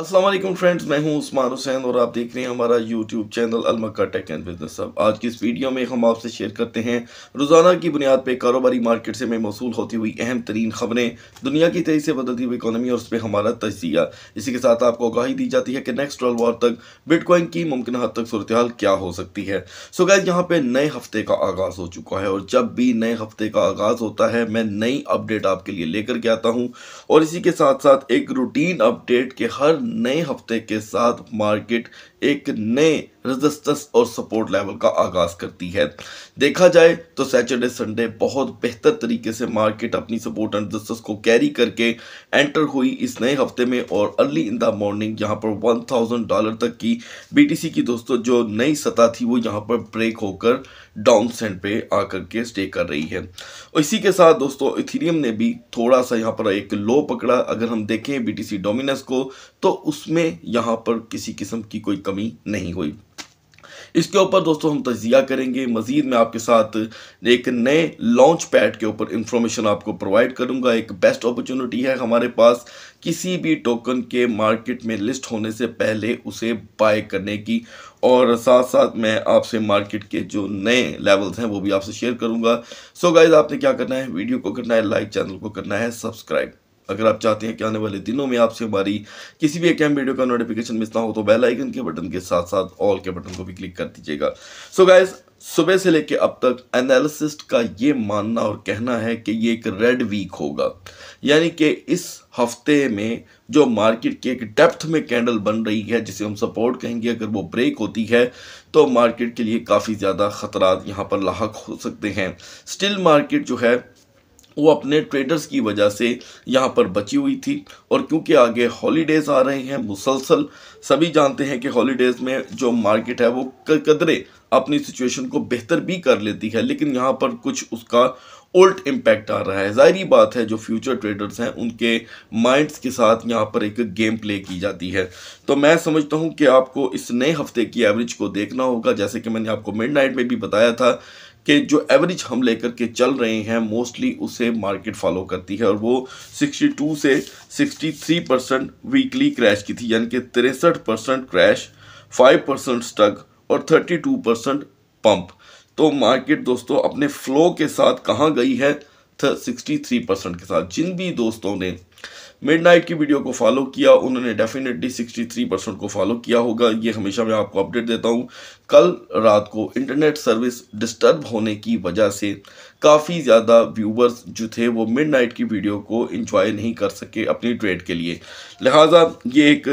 Aslam friends मैं हूं उस्मान हुसैन और आप देख रहे हैं हमारा यूट्यूब चैनल अलमक्का टेक एंड बिजनेस अब आज की इस वीडियो में हम आपसे शेयर करते हैं रोज़ाना की बुनियाद पर कारोबारी मार्केट से में मौसू होती हुई अहम तरीन खबरें दुनिया की तेज़ी से बदलती हुई इकानमी और उस पर हमारा तजिया इसी के साथ आपको आगाही दी जाती है कि नेक्स्ट ट्वेल्व आवर तक बिटकॉइन की मुमकिन हद तक सूरत हाल क्या हो सकती है सो गैज यहाँ पर नए हफ्ते का आगाज़ हो चुका है और जब भी नए हफ्ते का आगाज़ होता है मैं नई अपडेट आपके लिए लेकर के आता हूँ और इसी के साथ साथ एक रूटीन अपडेट के हर नए हफ्ते के साथ मार्केट एक नए रजिस्टेंस और सपोर्ट लेवल का आगाज करती है देखा जाए तो सैटरडे संडे बहुत बेहतर तरीके से मार्केट अपनी सपोर्ट एंड रजिस्टेंस को कैरी करके एंटर हुई इस नए हफ्ते में और अर्ली इन द मॉर्निंग यहाँ पर 1000 डॉलर तक की बीटीसी की दोस्तों जो नई सतह थी वो यहाँ पर ब्रेक होकर डाउन सेंड पे आकर के स्टे कर रही है और इसी के साथ दोस्तों इथीरियम ने भी थोड़ा सा यहाँ पर एक लो पकड़ा अगर हम देखें बी डोमिनस को तो उसमें यहाँ पर किसी किस्म की कोई कमी नहीं हुई इसके ऊपर दोस्तों हम तजिया करेंगे मज़ीद मैं आपके साथ एक नए लॉन्च पैड के ऊपर इंफॉर्मेशन आपको प्रोवाइड करूंगा एक बेस्ट अपॉर्चुनिटी है हमारे पास किसी भी टोकन के मार्केट में लिस्ट होने से पहले उसे बाय करने की और साथ साथ मैं आपसे मार्केट के जो नए लेवल्स हैं वो भी आपसे शेयर करूंगा सो so गाइज आपने क्या करना है वीडियो को करना है लाइक चैनल को करना है सब्सक्राइब अगर आप चाहते हैं कि आने वाले दिनों में आपसे हमारी किसी भी एक कैम वीडियो का नोटिफिकेशन मिस ना हो तो बेल आइकन के बटन के साथ साथ ऑल के बटन को भी क्लिक कर दीजिएगा सो so गाइज सुबह से लेके अब तक एनालिसिस्ट का ये मानना और कहना है कि ये एक रेड वीक होगा यानी कि इस हफ्ते में जो मार्केट के एक डेप्थ में कैंडल बन रही है जिसे हम सपोर्ट कहेंगे अगर वो ब्रेक होती है तो मार्केट के लिए काफ़ी ज़्यादा ख़तरात यहाँ पर लाक हो सकते हैं स्टिल मार्केट जो है वो अपने ट्रेडर्स की वजह से यहाँ पर बची हुई थी और क्योंकि आगे हॉलीडेज़ आ रहे हैं मुसलसल सभी जानते हैं कि हॉलीडेज़ में जो मार्केट है वो कदरे अपनी सिचुएशन को बेहतर भी कर लेती है लेकिन यहाँ पर कुछ उसका ओल्ट इम्पैक्ट आ रहा है जाहरी बात है जो फ्यूचर ट्रेडर्स हैं उनके माइंड्स के साथ यहाँ पर एक गेम प्ले की जाती है तो मैं समझता हूँ कि आपको इस नए हफ्ते की एवरेज को देखना होगा जैसे कि मैंने आपको मिड में भी बताया था कि जो एवरेज हम लेकर के चल रहे हैं मोस्टली उसे मार्केट फॉलो करती है और वो 62 से 63 परसेंट वीकली क्रैश की थी यानी कि तिरसठ परसेंट क्रैश 5 परसेंट स्टग और 32 परसेंट पंप तो मार्केट दोस्तों अपने फ्लो के साथ कहाँ गई है सिक्सटी थ्री परसेंट के साथ जिन भी दोस्तों ने मिडनाइट की वीडियो को फॉलो किया उन्होंने डेफिनेटली 63 परसेंट को फॉलो किया होगा ये हमेशा मैं आपको अपडेट देता हूँ कल रात को इंटरनेट सर्विस डिस्टर्ब होने की वजह से काफ़ी ज़्यादा व्यूवर्स जो थे वो मिडनाइट की वीडियो को इंजॉय नहीं कर सके अपनी ट्रेड के लिए लिहाजा ये एक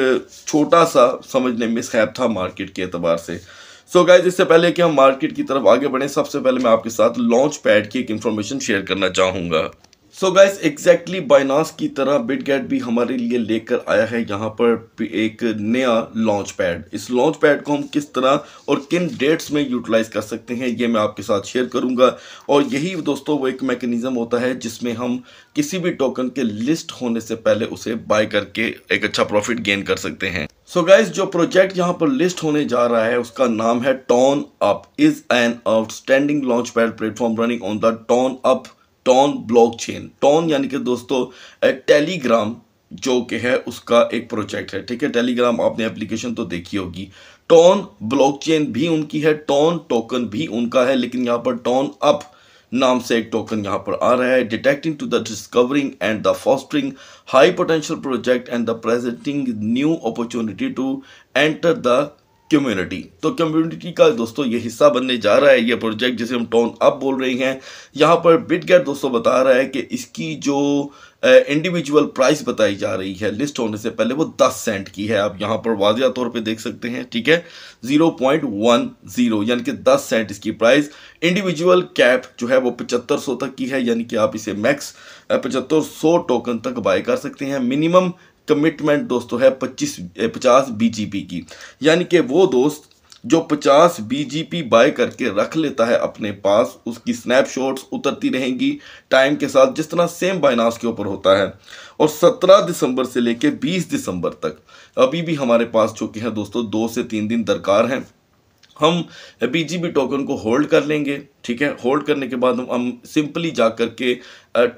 छोटा सा समझने में सैब था मार्केट के एतबार से सो so गाइज इससे पहले कि हम मार्केट की तरफ आगे बढ़ें सबसे पहले मैं आपके साथ लॉन्च पैड की एक इन्फॉर्मेशन शेयर करना चाहूँगा सो गाइस एग्जैक्टली बाइनास की तरह बिटगेट भी हमारे लिए लेकर आया है यहाँ पर एक नया लॉन्च पैड इस लॉन्च पैड को हम किस तरह और किन डेट्स में यूटिलाइज कर सकते हैं ये मैं आपके साथ शेयर करूँगा और यही दोस्तों वो एक मैकेनिज़्म होता है जिसमें हम किसी भी टोकन के लिस्ट होने से पहले उसे बाय करके एक अच्छा प्रॉफिट गेन कर सकते हैं सो so गाइज जो प्रोजेक्ट यहाँ पर लिस्ट होने जा रहा है उसका नाम है Ton up is an outstanding launch pad platform running on the Ton up Ton blockchain Ton यानी कि दोस्तों टेलीग्राम जो कि है उसका एक प्रोजेक्ट है ठीक है टेलीग्राम आपने एप्लीकेशन तो देखी होगी टॉन ब्लॉकचेन भी उनकी है टॉन टोकन भी उनका है लेकिन यहाँ पर टॉन अप नाम से एक टोकन यहाँ पर आ रहा है detecting to the discovering and the fostering high potential project and the presenting new opportunity to enter the community तो कम्युनिटी का दोस्तों ये हिस्सा बनने जा रहा है ये प्रोजेक्ट जिसे हम टोन अप बोल रहे हैं यहाँ पर बिटगेट दोस्तों बता रहा है कि इसकी जो इंडिविजुअल प्राइस बताई जा रही है लिस्ट होने से पहले वो 10 सेंट की है आप यहाँ पर वाजिया तौर पे देख सकते हैं ठीक है 0.10 यानी कि 10 सेंट इसकी प्राइस इंडिविजुअल कैप जो है वो 7500 तक की है यानी कि आप इसे मैक्स 7500 टोकन तक बाय कर सकते हैं मिनिमम कमिटमेंट दोस्तों है पच्चीस पचास बीजीपी की यानी कि वो दोस्त जो 50 पी बाय करके रख लेता है अपने पास उसकी स्नैपशॉट्स उतरती रहेंगी टाइम के साथ जिस तरह सेम बाइनास के ऊपर होता है और 17 दिसंबर से लेके 20 दिसंबर तक अभी भी हमारे पास चूँकि है दोस्तों दो से तीन दिन दरकार हैं हम पी टोकन को होल्ड कर लेंगे ठीक है होल्ड करने के बाद हम सिंपली जा कर के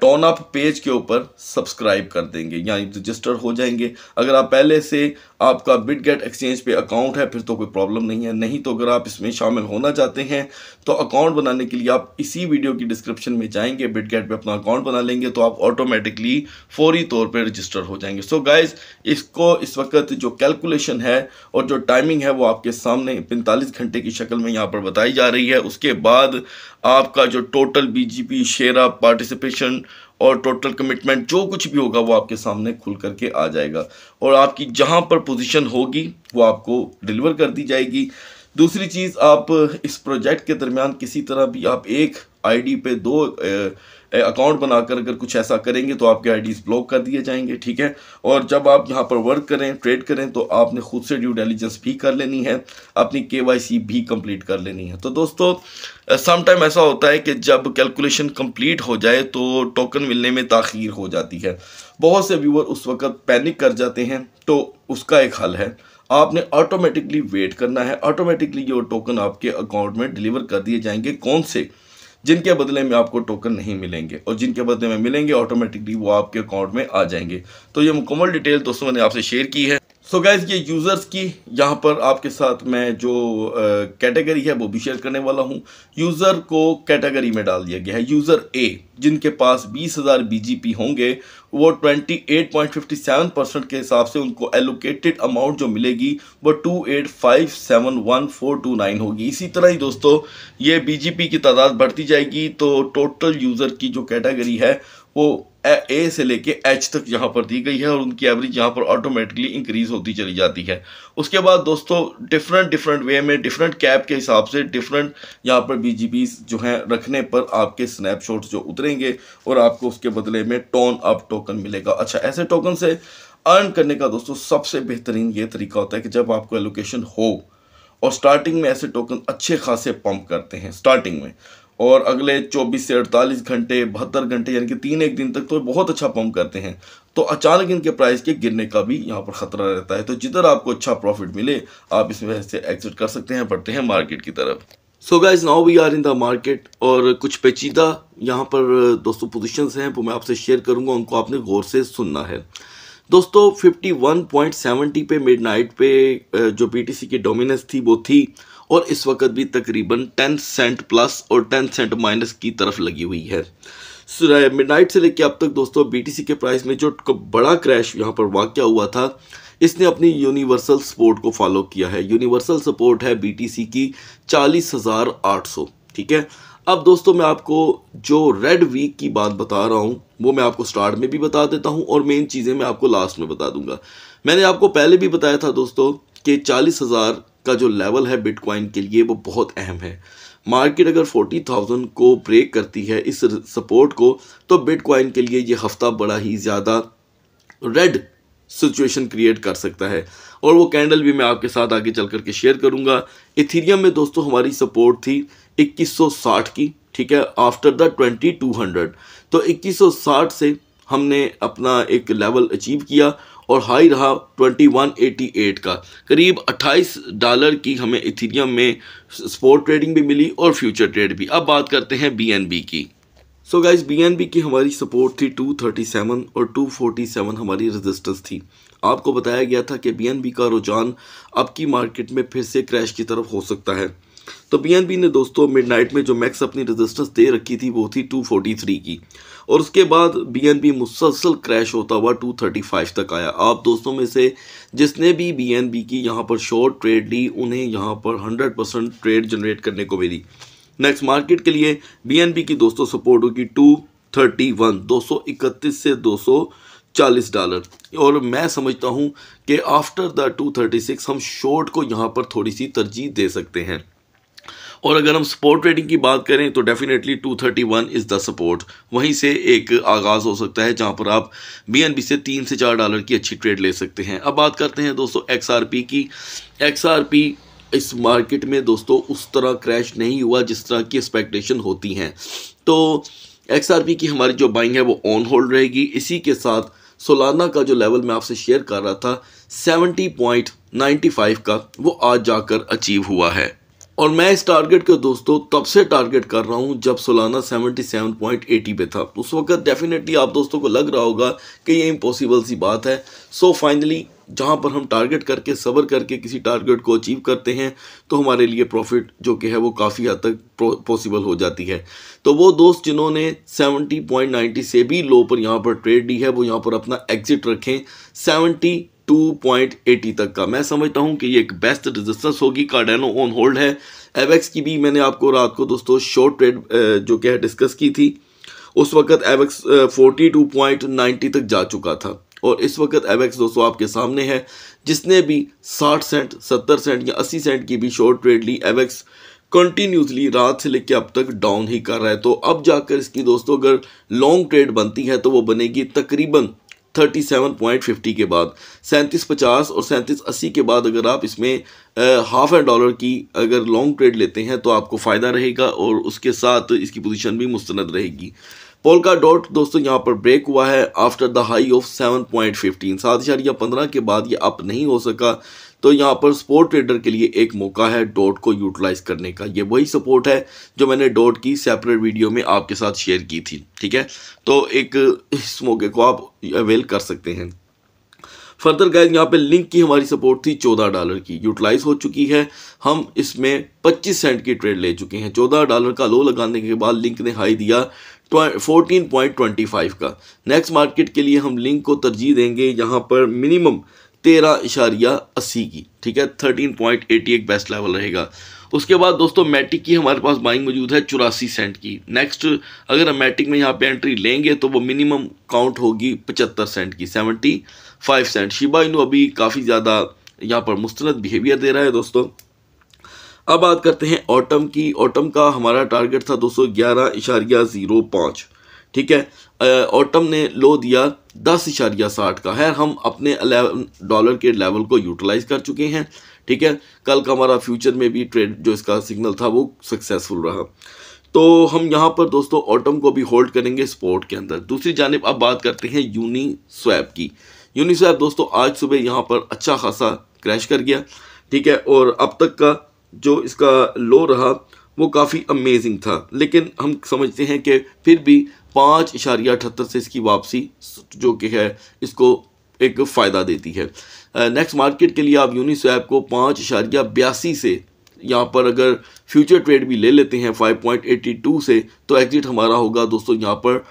टॉन अप पेज के ऊपर सब्सक्राइब कर देंगे या रजिस्टर हो जाएंगे अगर आप पहले से आपका बिट गेट एक्सचेंज पे अकाउंट है फिर तो कोई प्रॉब्लम नहीं है नहीं तो अगर आप इसमें शामिल होना चाहते हैं तो अकाउंट बनाने के लिए आप इसी वीडियो की डिस्क्रिप्शन में जाएंगे बिट गेट पर अपना अकाउंट बना लेंगे तो आप ऑटोमेटिकली फौरी तौर पर रजिस्टर हो जाएंगे सो so गाइज इसको इस वक्त जो कैलकुलेशन है और जो टाइमिंग है वो आपके सामने पैंतालीस घंटे की शक्ल में यहाँ पर बताई जा रही है उसके बाद आपका जो total BJP share of participation और टोटल कमिटमेंट जो कुछ भी होगा वो आपके सामने खुल करके आ जाएगा और आपकी जहाँ पर पोजीशन होगी वो आपको डिलीवर कर दी जाएगी दूसरी चीज़ आप इस प्रोजेक्ट के दरमियान किसी तरह भी आप एक आईडी पे दो अकाउंट बनाकर अगर कुछ ऐसा करेंगे तो आपके आईडीज़ ब्लॉक कर दिए जाएंगे ठीक है और जब आप यहाँ पर वर्क करें ट्रेड करें तो आपने खुद से ड्यू डेलीजेंस भी कर लेनी है अपनी के भी कंप्लीट कर लेनी है तो दोस्तों सम टाइम ऐसा होता है कि जब कैलकुलेशन कंप्लीट हो जाए तो टोकन मिलने में तखीर हो जाती है बहुत से व्यूअर उस वक्त पैनिक कर जाते हैं तो उसका एक हल है आपने ऑटोमेटिकली वेट करना है ऑटोमेटिकली जो टोकन आपके अकाउंट में डिलीवर कर दिए जाएंगे कौन से जिनके बदले में आपको टोकन नहीं मिलेंगे और जिनके बदले में मिलेंगे ऑटोमेटिकली वो आपके अकाउंट में आ जाएंगे तो ये मुकम्मल डिटेल दोस्तों मैंने आपसे शेयर की है सो so गैज़ ये यूज़र्स की यहाँ पर आपके साथ मैं जो कैटेगरी है वो भी शेयर करने वाला हूँ यूज़र को कैटेगरी में डाल दिया गया है यूज़र ए जिनके पास 20,000 बीजीपी होंगे वो 28.57 परसेंट के हिसाब से उनको एलोकेटेड अमाउंट जो मिलेगी वो 2857.1429 होगी इसी तरह ही दोस्तों ये बीजीपी की तादाद बढ़ती जाएगी तो टोटल यूज़र की जो कैटेगरी है वो ए से लेके एच तक यहाँ पर दी गई है और उनकी एवरेज यहाँ पर ऑटोमेटिकली इंक्रीज होती चली जाती है उसके बाद दोस्तों डिफरेंट डिफरेंट वे में डिफरेंट कैप के हिसाब से डिफरेंट यहाँ पर बी जो हैं रखने पर आपके स्नैपशॉट जो उतरेंगे और आपको उसके बदले में टोन अप टोकन मिलेगा अच्छा ऐसे टोकन से अर्न करने का दोस्तों सबसे बेहतरीन ये तरीका होता है कि जब आपको एलोकेशन हो और स्टार्टिंग में ऐसे टोकन अच्छे खासे पंप करते हैं स्टार्टिंग में और अगले 24 से 48 घंटे बहत्तर घंटे यानी कि तीन एक दिन तक तो बहुत अच्छा पंप करते हैं तो अचानक इनके प्राइस के गिरने का भी यहाँ पर ख़तरा रहता है तो जिधर आपको अच्छा प्रॉफिट मिले आप इस वजह से एग्जिट कर सकते हैं बढ़ते हैं मार्केट की तरफ so guys now we are in the market और कुछ पेचीदा यहाँ पर दोस्तों पोजिशन हैं वो मैं आपसे शेयर करूँगा उनको आपने गौर से सुनना है दोस्तों 51.70 पे मिडनाइट पे जो पीटीसी की डोमिनेंस थी वो थी और इस वक्त भी तकरीबन 10 सेंट प्लस और 10 सेंट माइनस की तरफ लगी हुई है मिड नाइट से लेकर अब तक दोस्तों बीटीसी के प्राइस में जो बड़ा क्रैश यहाँ पर वाक्य हुआ था इसने अपनी यूनिवर्सल सपोर्ट को फॉलो किया है यूनिवर्सल सपोर्ट है बीटीसी की चालीस हज़ार आठ सौ ठीक है अब दोस्तों मैं आपको जो रेड वीक की बात बता रहा हूँ वो मैं आपको स्टार्ट में भी बता देता हूँ और मेन चीज़ें मैं आपको लास्ट में बता दूंगा मैंने आपको पहले भी बताया था दोस्तों कि चालीस हज़ार का जो लेवल है बिटकॉइन के लिए वो बहुत अहम है मार्केट अगर 40,000 को ब्रेक करती है इस सपोर्ट को तो बिटकॉइन के लिए ये हफ्ता बड़ा ही ज़्यादा रेड सिचुएशन क्रिएट कर सकता है और वो कैंडल भी मैं आपके साथ आगे चल करके शेयर करूँगा इथीरियम में दोस्तों हमारी सपोर्ट थी 2160 की ठीक है आफ्टर द 2200 तो 2160 से हमने अपना एक लेवल अचीव किया और हाई रहा 2188 का करीब 28 डॉलर की हमें इथीरियम में स्पोर्ट ट्रेडिंग भी मिली और फ्यूचर ट्रेड भी अब बात करते हैं बी की सो गाइज बी की हमारी सपोर्ट थी 237 और 247 हमारी रेजिस्टेंस थी आपको बताया गया था कि बी का रुझान अब की मार्केट में फिर से क्रैश की तरफ हो सकता है तो बी ने दोस्तों मिडनाइट में जो मैक्स अपनी रेजिस्टेंस दे रखी थी वो थी 243 की और उसके बाद बी एन बी मुसलसल क्रैश होता हुआ टू थर्टी फाइव तक आया आप दोस्तों में से जिसने भी बी एन बी की यहाँ पर शॉर्ट ट्रेड ली उन्हें यहाँ पर हंड्रेड परसेंट ट्रेड जनरेट करने को मिली नेक्स्ट मार्केट के लिए बी एन बी की दोस्तों सपोर्ट होगी टू थर्टी वन दो सौ इकतीस से दो सौ चालीस डॉलर और मैं समझता हूँ कि after the two thirty six हम शॉर्ट को यहाँ पर थोड़ी सी तरजीह दे सकते हैं और अगर हम सपोर्ट ट्रेडिंग की बात करें तो डेफिनेटली 231 इज़ द सपोर्ट वहीं से एक आगाज़ हो सकता है जहां पर आप बी से तीन से चार डॉलर की अच्छी ट्रेड ले सकते हैं अब बात करते हैं दोस्तों एक्स की एक्स इस मार्केट में दोस्तों उस तरह क्रैश नहीं हुआ जिस तरह की एक्सपेक्टेशन होती हैं तो एक्स की हमारी जो बाइंग है वो ऑन होल्ड रहेगी इसी के साथ सोलाना का जो लेवल मैं आपसे शेयर कर रहा था फाइव का वो आज जाकर अचीव हुआ है और मैं इस टारगेट को दोस्तों तब से टारगेट कर रहा हूँ जब सोलाना 77.80 पे था उस वक्त डेफिनेटली आप दोस्तों को लग रहा होगा कि ये इम्पॉसिबल सी बात है सो so फाइनली जहाँ पर हम टारगेट करके सबर करके किसी टारगेट को अचीव करते हैं तो हमारे लिए प्रॉफिट जो कि है वो काफ़ी हद तक पॉसिबल हो जाती है तो वो दोस्त जिन्होंने 70.90 से भी लो पर यहाँ पर ट्रेड ली है वो यहाँ पर अपना एग्जिट रखें सेवनटी 2.80 तक का मैं समझता हूं कि ये एक बेस्ट रेजिस्टेंस होगी कार्डेनो ऑन होल्ड है एवेक्स की भी मैंने आपको रात को दोस्तों शॉर्ट ट्रेड जो क्या है डिस्कस की थी उस वक्त एवेक्स 42.90 तक जा चुका था और इस वक्त एवेक्स दोस्तों आपके सामने है जिसने भी 60 सेंट 70 सेंट या 80 सेंट की भी शॉर्ट ट्रेड ली एवेक्स कंटिन्यूसली रात से लेकर अब तक डाउन ही कर रहा है तो अब जाकर इसकी दोस्तों अगर लॉन्ग ट्रेड बनती है तो वो बनेगी तकरीबन थर्टी सेवन पॉइंट फिफ्टी के बाद सैंतीस पचास और सैंतीस अस्सी के बाद अगर आप इसमें हाफ एंड डॉलर की अगर लॉन्ग ट्रेड लेते हैं तो आपको फ़ायदा रहेगा और उसके साथ इसकी पोजीशन भी मुस्तंद रहेगी पोलका डॉट दोस्तों यहाँ पर ब्रेक हुआ है after the high of seven point fifteen सात या पंद्रह के बाद ये अप नहीं हो सका तो यहाँ पर सपोर्ट ट्रेडर के लिए एक मौका है डॉट को यूटिलाइज करने का ये वही सपोर्ट है जो मैंने डॉट की सेपरेट वीडियो में आपके साथ शेयर की थी ठीक है तो एक इस मौके को आप अवेल कर सकते हैं फर्दर गाइज यहाँ पे लिंक की हमारी सपोर्ट थी चौदह डॉलर की यूटिलाइज हो चुकी है हम इसमें पच्चीस सेंट की ट्रेड ले चुके हैं चौदह डॉलर का लो लगाने के बाद लिंक ने हाई दिया फोर्टीन पॉइंट ट्वेंटी फाइव का नेक्स्ट मार्केट के लिए हम लिंक को तरजीह देंगे यहाँ पर मिनिमम तेरह इशारिया अस्सी की ठीक है थर्टीन पॉइंट एटी एक बेस्ट लेवल रहेगा उसके बाद दोस्तों मैटिक की हमारे पास बाइंग मौजूद है चौरासी सेंट की नेक्स्ट अगर हम मैटिक में यहाँ पे एंट्री लेंगे तो वो मिनिमम काउंट होगी पचहत्तर सेंट की seventy five cent Shiba Inu अभी काफ़ी ज़्यादा यहाँ पर मुस्तरद बिहेवियर दे रहा है दोस्तों अब बात करते हैं ऑटम की ऑटम का हमारा टारगेट था दोस्तों ग्यारह इशारिया ज़ीरो पाँच ठीक है ऑटम ने लो दिया दस इशारिया साठ का है हम अपने डॉलर के लेवल को यूटिलाइज कर चुके हैं ठीक है कल का हमारा फ्यूचर में भी ट्रेड जो इसका सिग्नल था वो सक्सेसफुल रहा तो हम यहाँ पर दोस्तों ऑटम को भी होल्ड करेंगे स्पोर्ट के अंदर दूसरी जानब अब बात करते हैं यूनी स्वैप की यूनी स्वैप दोस्तों आज सुबह यहाँ पर अच्छा खासा क्रैश कर गया ठीक है और अब तक का जो इसका लो रहा वो काफ़ी अमेजिंग था लेकिन हम समझते हैं कि फिर भी पाँच इशारिया अठहत्तर से इसकी वापसी जो कि है इसको एक फ़ायदा देती है नेक्स्ट मार्केट के लिए आप यूनिस्वैप को पाँच इशारिया बयासी से यहाँ पर अगर फ्यूचर ट्रेड भी ले लेते हैं 5.82 से तो एग्जिट हमारा होगा दोस्तों यहाँ पर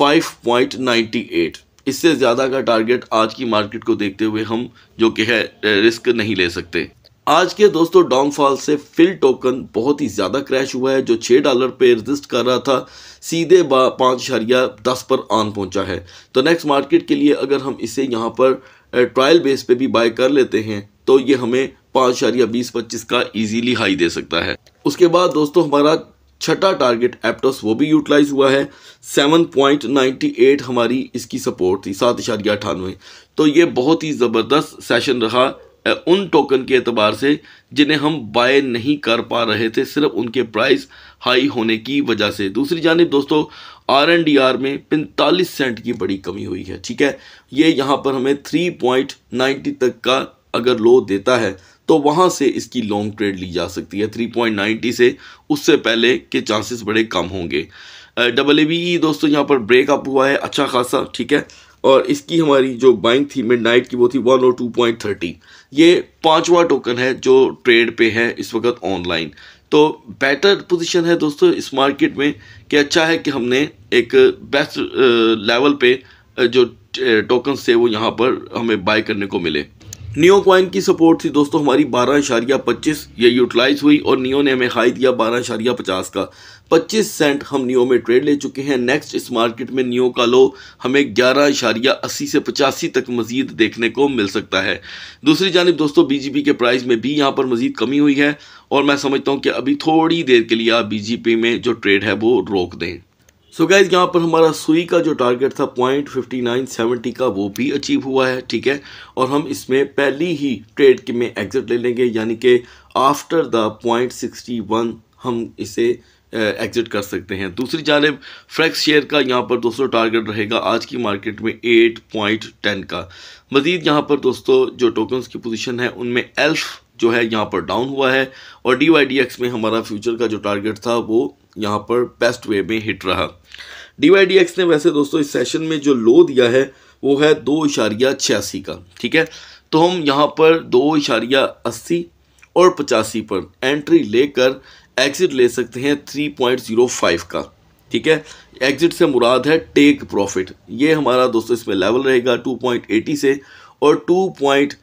5.98 इससे ज़्यादा का टारगेट आज की मार्केट को देखते हुए हम जो कि है रिस्क नहीं ले सकते आज के दोस्तों डोंग से फिल टोकन बहुत ही ज़्यादा क्रैश हुआ है जो छः डॉलर पे रजिस्ट कर रहा था सीधे बा पाँच इशारिया दस पर आन पहुंचा है तो नेक्स्ट मार्केट के लिए अगर हम इसे यहाँ पर ट्रायल बेस पे भी बाय कर लेते हैं तो ये हमें पाँच शरिया बीस पच्चीस का इजीली हाई दे सकता है उसके बाद दोस्तों हमारा छठा टारगेट एप्टोस वो भी यूटिलाइज हुआ है सेवन पॉइंट नाइन्टी एट हमारी इसकी सपोर्ट थी सात इशारिया अठानवे तो ये बहुत ही ज़बरदस्त सेशन रहा उन टोकन के अतबार से जिन्हें हम बाय नहीं कर पा रहे थे सिर्फ उनके प्राइस हाई होने की वजह से दूसरी जानब दोस्तों आर एन डी आर में पैंतालीस सेंट की बड़ी कमी हुई है ठीक है ये यहाँ पर हमें थ्री पॉइंट नाइन्टी तक का अगर लो देता है तो वहाँ से इसकी लॉन्ग ट्रेड ली जा सकती है थ्री पॉइंट नाइन्टी से उससे पहले के चांसेस बड़े कम होंगे डबल ए बी ई दोस्तों यहाँ पर ब्रेकअप हुआ है अच्छा खासा ठीक है और इसकी हमारी जो बाइंग थी मिड नाइट की वो थी वन और टू पॉइंट थर्टी ये पाँचवा टोकन है जो ट्रेड पे है इस वक्त ऑनलाइन तो बेटर पोजीशन है दोस्तों इस मार्केट में कि अच्छा है कि हमने एक बेस्ट लेवल uh, पे uh, जो टोकन uh, थे वो यहाँ पर हमें बाय करने को मिले नियो क्वाइन की सपोर्ट थी दोस्तों हमारी बारह इशारिया पच्चीस ये यूटिलाइज हुई और नियो ने हमें हाई दिया बारह इशारिया पचास का पच्चीस सेंट हम नियो में ट्रेड ले चुके हैं नेक्स्ट इस मार्केट में नियो का लो हमें ग्यारह इशारिया अस्सी से पचासी तक मजीद देखने को मिल सकता है दूसरी जानब दोस्तों पी के प्राइस में भी यहाँ पर मजीद कमी हुई है और मैं समझता हूँ कि अभी थोड़ी देर के लिए आप पी में जो ट्रेड है वो रोक दें सो गाइज यहाँ पर हमारा सुई का जो टारगेट था पॉइंट फिफ्टी नाइन सेवेंटी का वो भी अचीव हुआ है ठीक है और हम इसमें पहली ही ट्रेड में एग्जिट ले लेंगे यानी कि after the point sixty one हम इसे एग्जिट कर सकते हैं दूसरी जानब फ्रैक्स शेयर का यहाँ पर दोस्तों टारगेट रहेगा आज की मार्केट में एट पॉइंट टेन का मज़ीद यहाँ पर दोस्तों जो टोकन्स की पोजीशन है उनमें एल्फ जो है यहाँ पर डाउन हुआ है और डी वाई डी एक्स में हमारा फ्यूचर का जो टारगेट था वो यहाँ पर बेस्ट वे में हिट रहा डी वाई डी एक्स ने वैसे दोस्तों इस सेशन में जो लो दिया है वो है दो इशारिया छियासी का ठीक है तो हम यहाँ पर दो इशारिया अस्सी और पचासी पर एंट्री लेकर एग्ज़िट ले सकते हैं थ्री पॉइंट ज़ीरो फाइव का ठीक है एग्ज़िट से मुराद है टेक प्रॉफिट ये हमारा दोस्तों इसमें लेवल रहेगा टू पॉइंट एटी से और टू पॉइंट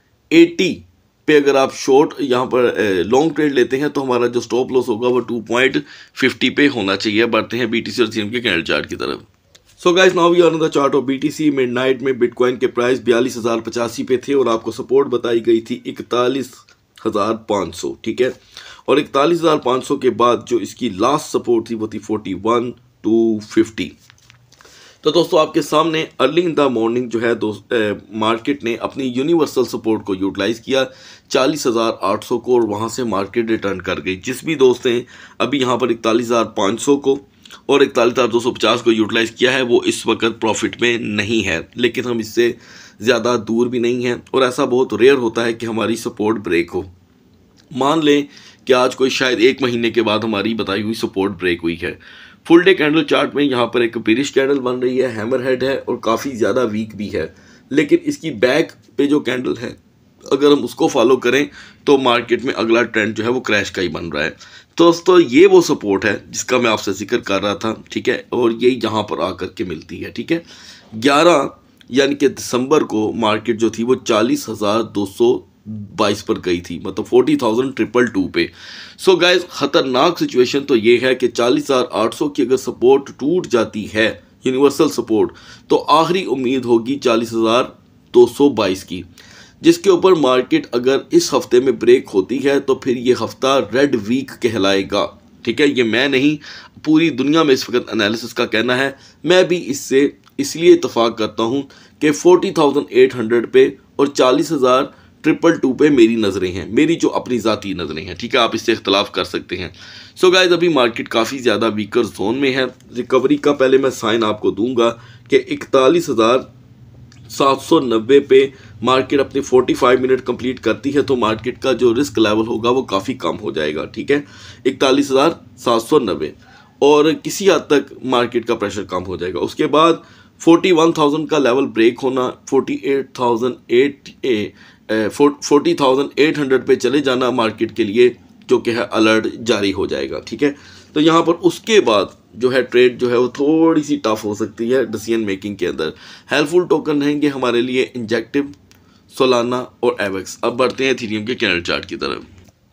एटी पे अगर आप शॉर्ट यहाँ पर लॉन्ग ट्रेड लेते हैं तो हमारा जो स्टॉप लॉस होगा वो टू पॉइंट फिफ्टी पे होना चाहिए बढ़ते हैं बी टी सी और सी एम के कैंडल चार्ट की तरफ so guys now we are on the chart of B T C midnight में बिटकॉइन के प्राइस बयालीस हज़ार पचासी पे थे और आपको सपोर्ट बताई गई थी इकतालीस हज़ार पाँच सौ ठीक है और इकतालीस हज़ार पाँच सौ के बाद जो इसकी लास्ट सपोर्ट थी वो थी फोर्टी वन टू फिफ्टी तो दोस्तों आपके सामने अर्ली इन द मॉर्निंग जो है दोस्त मार्केट ने अपनी यूनिवर्सल सपोर्ट को यूटिलाइज़ किया चालीस हज़ार आठ सौ को और वहाँ से मार्केट रिटर्न कर गई जिस भी दोस्त ने अभी यहाँ पर इकतालीस हज़ार पाँच सौ को और इकतालीस हज़ार दो सौ पचास को यूटिलाइज़ किया है वो इस वक्त प्रॉफिट में नहीं है लेकिन हम इससे ज़्यादा दूर भी नहीं हैं और ऐसा बहुत रेयर होता है कि हमारी सपोर्ट ब्रेक हो मान लें कि आज कोई शायद एक महीने के बाद हमारी बताई हुई सपोर्ट ब्रेक हुई है फुल डे कैंडल चार्ट में यहाँ पर एक बिरिश कैंडल बन रही है हैमर हेड है और काफ़ी ज़्यादा वीक भी है लेकिन इसकी बैक पे जो कैंडल है अगर हम उसको फॉलो करें तो मार्केट में अगला ट्रेंड जो है वो क्रैश का ही बन रहा है तो दोस्तों ये वो सपोर्ट है जिसका मैं आपसे जिक्र कर रहा था ठीक है और ये यहाँ पर आकर के मिलती है ठीक है ग्यारह यानी कि दिसंबर को मार्केट जो थी वो चालीस हज़ार दो सौ बाईस पर गई थी मतलब फोर्टी थाउजेंड ट्रिपल टू पे सो गाइज ख़तरनाक सिचुएशन तो ये है कि चालीस हज़ार आठ सौ की अगर सपोर्ट टूट जाती है यूनिवर्सल सपोर्ट तो आखिरी उम्मीद होगी चालीस हज़ार दो सौ बाईस की जिसके ऊपर मार्केट अगर इस हफ्ते में ब्रेक होती है तो फिर ये हफ्ता रेड वीक कहलाएगा ठीक है ये मैं नहीं पूरी दुनिया में इस वक्त एनालिसिस का कहना है मैं भी इससे इसलिए इतफाक़ करता हूँ कि फोर्टी थाउजेंड एट हंड्रेड पे और चालीस हज़ार ट्रिपल टू पे मेरी नज़रें हैं मेरी जो अपनी ज़ाती नज़रें हैं ठीक है आप इससे इख्तलाफ कर सकते हैं सो so गाइज अभी मार्केट काफ़ी ज़्यादा वीकर जोन में है रिकवरी का पहले मैं साइन आपको दूंगा कि इकतालीस हज़ार सात सौ नब्बे पे मार्केट अपनी फाइव मिनट कंप्लीट करती है तो मार्केट का जो रिस्क लेवल होगा वो काफ़ी कम हो जाएगा ठीक है इकतालीस हज़ार सात सौ नब्बे और किसी हद तक मार्केट का प्रेशर कम हो जाएगा उसके बाद 41,000 का लेवल ब्रेक होना 48,008 a forty thousand eight hundred पर चले जाना मार्केट के लिए जो कि है अलर्ट जारी हो जाएगा ठीक है तो यहाँ पर उसके बाद जो है ट्रेड जो है वो थोड़ी सी टफ हो सकती है डिसीजन मेकिंग के अंदर हेल्पफुल टोकन रहेंगे हमारे लिए इंजेक्टिव सोलाना और एवेक्स अब बढ़ते हैं थीरियम के कैनल चार्ट की तरफ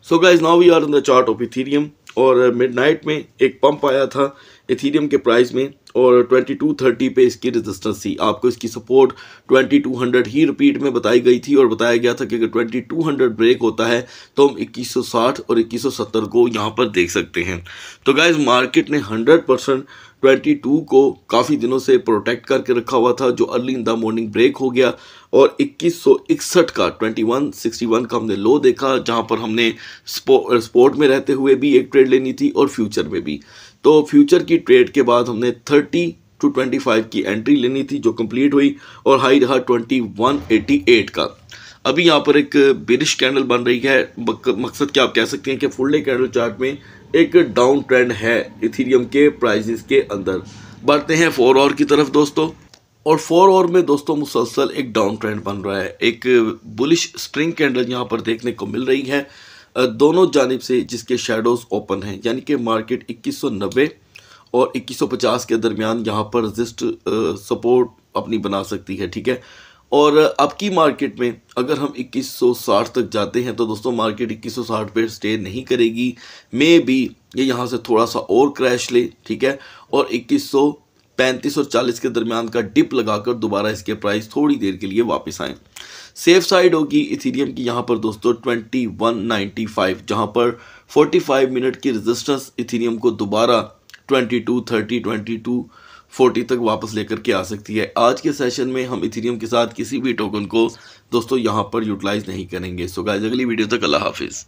so guys now we are in the chart of Ethereum और मिडनाइट में एक पंप आया था इथीरियम के प्राइस में और 2230 पे इसकी रेजिस्टेंस थी आपको इसकी सपोर्ट 2200 ही रिपीट में बताई गई थी और बताया गया था कि अगर 2200 ब्रेक होता है तो हम 2160 और 2170 को यहाँ पर देख सकते हैं तो गाइज मार्केट ने 100 परसेंट 22 को काफ़ी दिनों से प्रोटेक्ट करके रखा हुआ था जो early in the morning break हो गया और 2161 का 2161 का हमने लो देखा जहां पर हमने स्पोर्ट में रहते हुए भी एक ट्रेड लेनी थी और फ्यूचर में भी तो फ्यूचर की ट्रेड के बाद हमने थर्टी टू ट्वेंटी फाइव की एंट्री लेनी थी जो कंप्लीट हुई और हाई रहा ट्वेंटी वन एटी एट का अभी यहाँ पर एक बिरिश कैंडल बन रही है मकसद क्या आप कह सकते हैं कि फुल डे कैंडल चार्ट में एक डाउन ट्रेंड है इथीरियम के प्राइजेस के अंदर बढ़ते हैं फोर और की तरफ दोस्तों और फोर और में दोस्तों मुसलसल एक डाउन ट्रेंड बन रहा है एक बुलिश स्प्रिंग कैंडल यहाँ पर देखने को मिल रही है दोनों जानब से जिसके शेडोज़ ओपन हैं यानी कि मार्केट 2190 और 2150 के दरमियान यहाँ पर रजिस्ट सपोर्ट अपनी बना सकती है ठीक है और अब की मार्केट में अगर हम 2160 तक जाते हैं तो दोस्तों मार्केट 2160 पे स्टे नहीं करेगी मे भी ये यह यहाँ से थोड़ा सा और क्रैश ले ठीक है और 2135 और 40 के दरमियान का डिप लगाकर दोबारा इसके प्राइस थोड़ी देर के लिए वापस आएँ सेफ साइड होगी इथीरियम की यहाँ पर दोस्तों 2195 जहाँ पर 45 मिनट की रेजिस्टेंस इथीरियम को दोबारा 22 30 22 फोर्टी तक वापस लेकर के आ सकती है आज के सेशन में हम इथीरियम के साथ किसी भी टोकन को दोस्तों यहाँ पर यूटिलाइज नहीं करेंगे सो गाइस अगली वीडियो तक अल्लाह हाफिज़